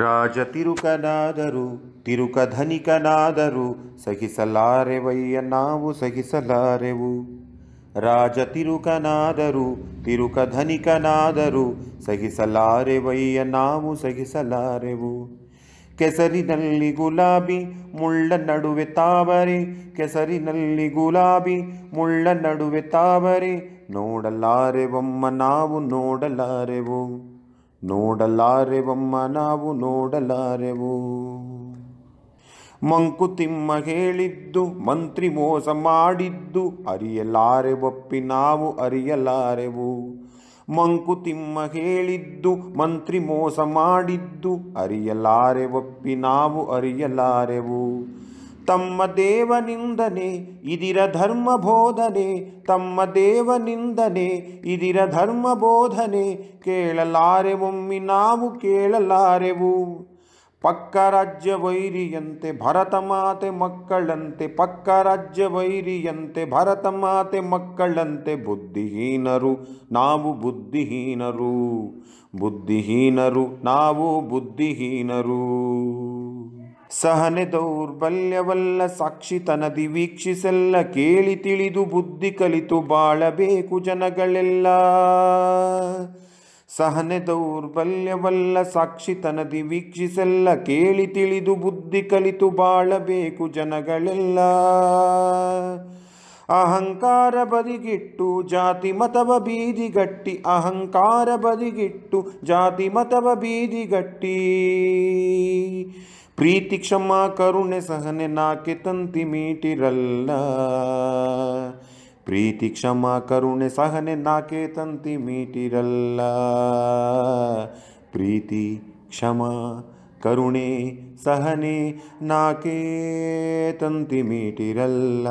ರಾಜ ತಿರುಕನಾದರು ತಿರುಕಧನಿಕನಾದರು ಸಹಿಸಲಾರೆವಯ್ಯ ನಾವು ಸಹಿಸಲಾರೆವು ರಾಜ ತಿರುಕನಾದರು ತಿರುಕಧನಿಕನಾದರು ಸಹಿಸಲಾರೆವಯ್ಯ ನಾವು ಸಹಿಸಲಾರೆವು ಕೆಸರಿನಲ್ಲಿ ಗುಲಾಬಿ ಮುಳ್ಳ ನಡುವೆ ತಾವರೆ ಕೆಸರಿನಲ್ಲಿ ಗುಲಾಬಿ ಮುಳ್ಳ ನಡುವೆ ತಾವರೆ ನೋಡಲಾರೆವಮ್ಮ ನಾವು ನೋಡಲಾರೆವು ನೋಡಲಾರೆವಮ್ಮ ನಾವು ನೋಡಲಾರೆವು ಮಂಕುತಿಮ್ಮ ಹೇಳಿದ್ದು ಮಂತ್ರಿ ಮೋಸ ಮಾಡಿದ್ದು ಅರಿಯಲಾರೆವಪ್ಪಿ ನಾವು ಅರಿಯಲಾರೆವು ಮಂಕುತಿಮ್ಮ ಹೇಳಿದ್ದು ಮಂತ್ರಿ ಮೋಸ ಮಾಡಿದ್ದು ಅರಿಯಲಾರೆವಪ್ಪಿ ನಾವು ಅರಿಯಲಾರೆವು ತಮ್ಮ ದೇವನಿಂದನೆ ಇದಿರ ಧರ್ಮ ಬೋಧನೆ ತಮ್ಮ ದೇವನಿಂದನೆ ಇದಿರ ಧರ್ಮ ಬೋಧನೆ ಕೇಳಲಾರೆವೊಮ್ಮಿ ನಾವು ಕೇಳಲಾರೆವು ಪಕ್ಕ ರಾಜ್ಯ ವೈರಿಯಂತೆ ಭರತ ಮಾತೆ ಮಕ್ಕಳಂತೆ ಪಕ್ಕ ರಾಜ್ಯ ವೈರಿಯಂತೆ ಭರತ ಮಾತೆ ಮಕ್ಕಳಂತೆ ಬುದ್ಧಿಹೀನರು ನಾವು ಬುದ್ಧಿಹೀನರು ಬುದ್ಧಿಹೀನರು ನಾವು ಬುದ್ಧಿಹೀನರು ಸಹನೆ ದೌರ್ಬಲ್ಯವಲ್ಲ ಸಾಕ್ಷಿ ತನದಿ ವೀಕ್ಷಿಸೆಲ್ಲ ಕೇಳಿ ತಿಳಿದು ಬುದ್ಧಿ ಕಲಿತು ಬಾಳಬೇಕು ಜನಗಳೆಲ್ಲ ಸಹನೆ ದೌರ್ಬಲ್ಯವಲ್ಲ ಸಾಕ್ಷಿ ತನದಿ ವೀಕ್ಷಿಸೆಲ್ಲ ಕೇಳಿ ತಿಳಿದು ಬುದ್ಧಿ ಕಲಿತು ಬಾಳಬೇಕು ಜನಗಳೆಲ್ಲ ಅಹಂಕಾರ ಬದಿಗಿಟ್ಟು ಜಾತಿ ಮತವ ಬೀದಿಗಟ್ಟಿ ಅಹಂಕಾರ ಬದಿಗಿಟ್ಟು ಜಾತಿ ಮತವ ಬೀದಿಗಟ್ಟಿ ಪ್ರೀತಿ ಕ್ಷಮ ಕರುಣೆ ಸಹನೆ ನಾಕೆ ತಂತಿ ಮೀಟಿರಲ್ಲ ಪ್ರೀತಿ ಕ್ಷಮ ಕರುಣೆ ಸಹನೆ ನಾಕೆ ತಂತಿ ಮೀಟಿರಲ್ಲ ಪ್ರೀತಿ ಕ್ಷಮ ಕರುಣೆ ಸಹನೆ ನಾಕೆ ತಂತಿ ಮೀಟಿರಲ್ಲ